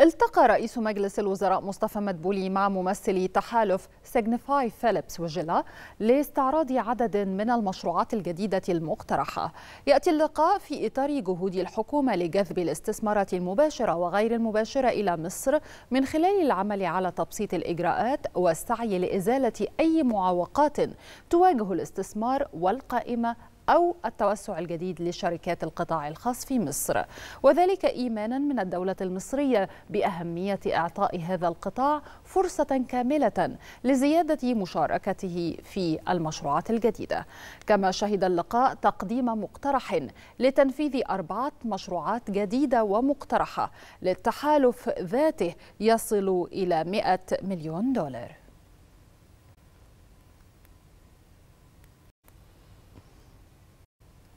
التقى رئيس مجلس الوزراء مصطفى مدبولي مع ممثلي تحالف سيجنيفاي فيليبس وجيلا لاستعراض عدد من المشروعات الجديدة المقترحة يأتي اللقاء في إطار جهود الحكومة لجذب الاستثمارات المباشرة وغير المباشرة إلى مصر من خلال العمل على تبسيط الإجراءات والسعي لإزالة أي معوقات تواجه الاستثمار والقائمة أو التوسع الجديد لشركات القطاع الخاص في مصر وذلك إيمانا من الدولة المصرية بأهمية إعطاء هذا القطاع فرصة كاملة لزيادة مشاركته في المشروعات الجديدة كما شهد اللقاء تقديم مقترح لتنفيذ أربعة مشروعات جديدة ومقترحة للتحالف ذاته يصل إلى 100 مليون دولار